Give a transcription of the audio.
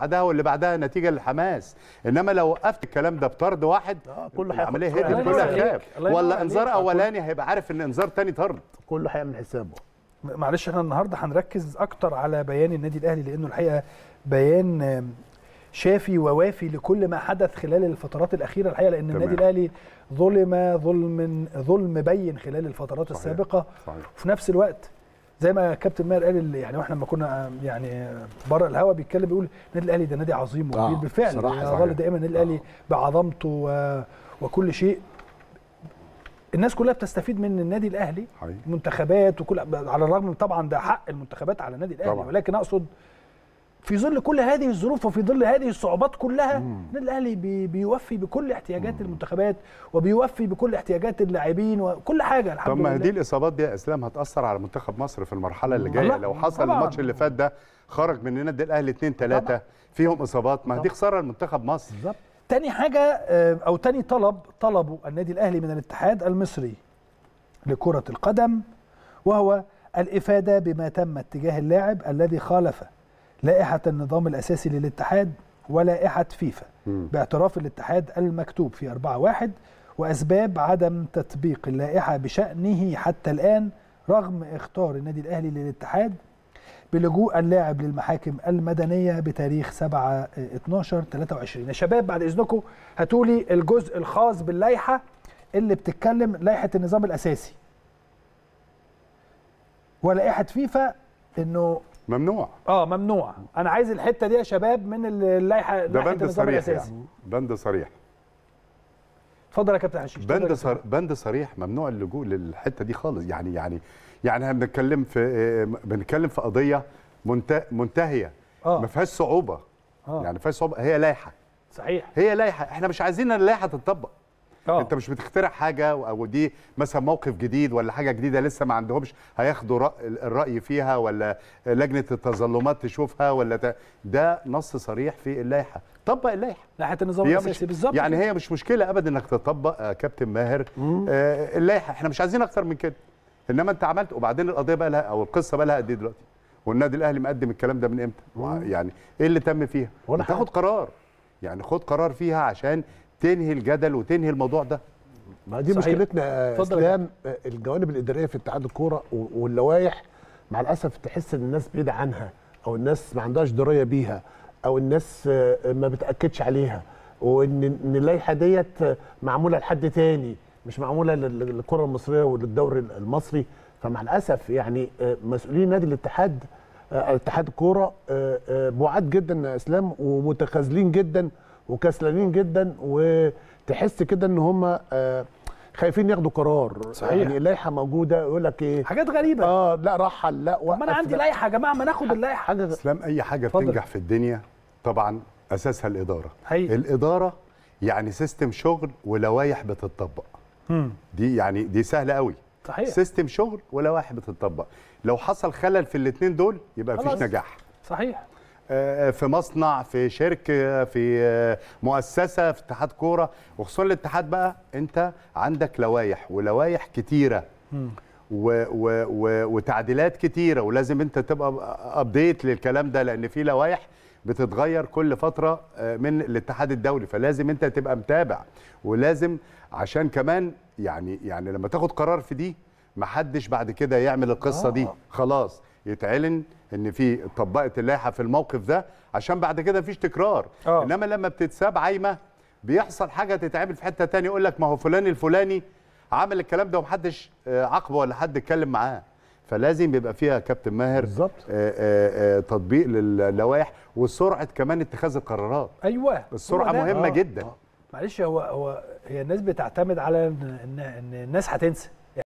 بعدها واللي بعدها نتيجه للحماس انما لو وقفت الكلام ده بطرد واحد آه كله ايه هدت كلها خاف ولا انذار اولاني هيبقى عارف ان انذار ثاني طرد كله هيعمل حسابه معلش احنا النهارده هنركز اكتر على بيان النادي الاهلي لانه الحقيقه بيان شافي ووافي لكل ما حدث خلال الفترات الاخيره الحقيقه لان تمام. النادي الاهلي ظلم ظلم ظلم بين خلال الفترات صحيح. السابقه صحيح. وفي نفس الوقت زي ما كابتن ماهر قال يعني واحنا لما كنا يعني بره الهوا بيتكلم بيقول النادي الاهلي ده نادي عظيم آه، وكبير يعني آه بالفعل يعني دائما النادي الاهلي بعظمته وكل شيء الناس كلها بتستفيد من النادي الاهلي منتخبات وكل على الرغم طبعا ده حق المنتخبات على النادي الاهلي طبعا. ولكن اقصد في ظل كل هذه الظروف وفي ظل هذه الصعوبات كلها النادي الاهلي بي بيوفي بكل احتياجات مم. المنتخبات وبيوفي بكل احتياجات اللاعبين وكل حاجه الحمد لله طب ما هذه الاصابات دي يا اسلام هتاثر على منتخب مصر في المرحله اللي جايه لو حصل طبعا. الماتش اللي فات ده خرج من النادي الاهلي 2 3 فيهم اصابات ما دي خساره لمنتخب مصر بالظبط تاني حاجه آه، او تاني طلب طلبه النادي الاهلي من الاتحاد المصري لكره القدم وهو الافاده بما تم اتجاه اللاعب الذي خالف لائحة النظام الأساسي للاتحاد ولائحة فيفا باعتراف الاتحاد المكتوب في 4-1 وأسباب عدم تطبيق اللائحة بشأنه حتى الآن رغم إختار النادي الأهلي للاتحاد بلجوء اللاعب للمحاكم المدنية بتاريخ 7 12 23 يا شباب بعد إذنكم هاتوا لي الجزء الخاص باللائحة اللي بتتكلم لائحة النظام الأساسي ولائحة فيفا إنه ممنوع اه ممنوع انا عايز الحته دي يا شباب من اللائحه ده بند صريح يعني. بند صريح اتفضل يا كابتن حشيش بند صر... بند صريح ممنوع اللجوء للحته دي خالص يعني يعني يعني احنا بنتكلم في آه، آه، بنتكلم في قضيه منت... منتهيه آه. ما فيهاش صعوبه آه. يعني ما فيهاش صعوبه هي لائحه صحيح هي لائحه احنا مش عايزين اللائحه تتطبق أوه. انت مش بتخترع حاجه او دي مثلا موقف جديد ولا حاجه جديده لسه ما عندهمش هياخدوا الراي فيها ولا لجنه التظلمات تشوفها ولا ت... ده نص صريح في اللائحه طبق اللائحه لائحه النظام الاساسي بالظبط يعني هي مش مشكله ابدا انك تطبق آه، كابتن ماهر آه اللائحه احنا مش عايزين اكتر من كده انما انت عملت وبعدين القضيه بقى لها او القصه بقى لها قد ايه دلوقتي والنادي الاهلي مقدم الكلام ده من امتى يعني ايه اللي تم فيها تاخد قرار يعني خد قرار فيها عشان تنهي الجدل وتنهي الموضوع ده ما دي صحيح. مشكلتنا آه، اسلام آه، الجوانب الاداريه في اتحاد الكوره واللوائح مع الاسف تحس ان الناس بعيده عنها او الناس ما عندهاش درايه بيها او الناس آه، ما بتاكدش عليها وان اللائحه ديت معموله لحد تاني مش معموله للكره المصريه وللدوري المصري فمع الاسف يعني مسؤولين نادي الاتحاد اتحاد الكوره بعاد جدا اسلام ومتخاذلين جدا وكسلانين جدا وتحس كده ان هم آه، خايفين ياخدوا قرار صحيح. يعني اللائحه موجوده يقول لك ايه حاجات غريبه اه لا رحل لا وقف ما انا عندي لائحه يا جماعه ما ناخد اللائحه حاجه اسلام اي حاجه فضل. بتنجح في الدنيا طبعا اساسها الاداره حقيقي. الاداره يعني سيستم شغل ولوائح بتطبق مم. دي يعني دي سهله قوي صحيح سيستم شغل ولوائح بتطبق لو حصل خلل في الاثنين دول يبقى مفيش نجاح صحيح في مصنع في شركه في آه، مؤسسه في اتحاد كوره وخصوصا الاتحاد بقى انت عندك لوائح ولوائح كتيره و و و وتعديلات كتيره ولازم انت تبقى ابديت للكلام ده لان في لوائح بتتغير كل فتره آه، من الاتحاد الدولي فلازم انت تبقى متابع ولازم عشان كمان يعني يعني لما تاخد قرار في دي محدش بعد كده يعمل القصه آه. دي خلاص يتعلن ان في طبقت اللائحه في الموقف ده عشان بعد كده مفيش تكرار أوه. انما لما بتتساب عايمه بيحصل حاجه تتعمل في حته ثانيه يقول لك ما هو فلان الفلاني عمل الكلام ده ومحدش آه، عاقبه ولا حد اتكلم معاه فلازم بيبقى فيها كابتن ماهر بالظبط آه، آه، تطبيق للوائح وسرعه كمان اتخاذ القرارات ايوه السرعه مهمه أوه. جدا معلش هو هو هي الناس بتعتمد على ان ان الناس هتنسى